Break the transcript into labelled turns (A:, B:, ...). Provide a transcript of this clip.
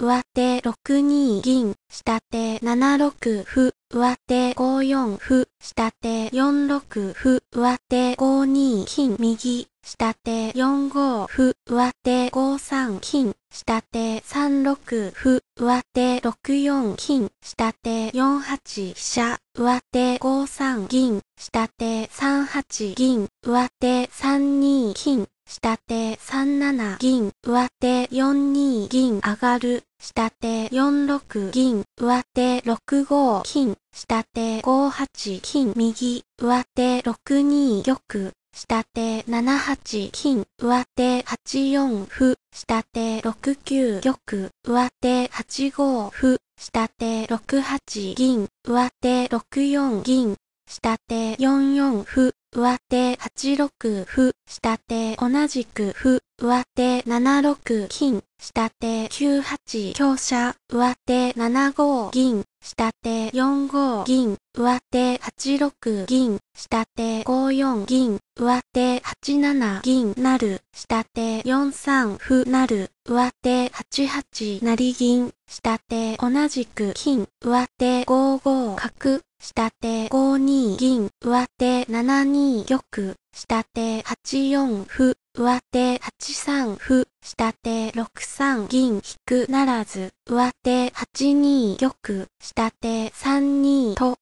A: 上手6二銀、下手7六歩、上手5四歩、下手4六歩、上手5二金右、下手4五歩、上手5三金、下手3六歩、上手6四金、下手4八飛車、上手5三銀、下手3八銀、上手3二金、下手3 7銀、上手4 2銀上がる、下手4 6銀、上手6 5金、下手5 8金右、上手6 2玉、下手7 8金、上手8 4歩、下手6 9玉、上手8 5歩、下手6 8銀、上手6 4銀、下手4 4歩、上手8六歩、下手同じく歩、上手7六金、下手9八香車、上手7五銀、下手4五銀、上手8六銀、下手5四銀、上手8七銀なる、下手4三歩なる、上手8八成銀、下手同じく金、上手5五角、下手5二銀、上手7二玉、下手8四歩、上手8三歩、下手6三銀引くならず、上手8二玉、下手3二と、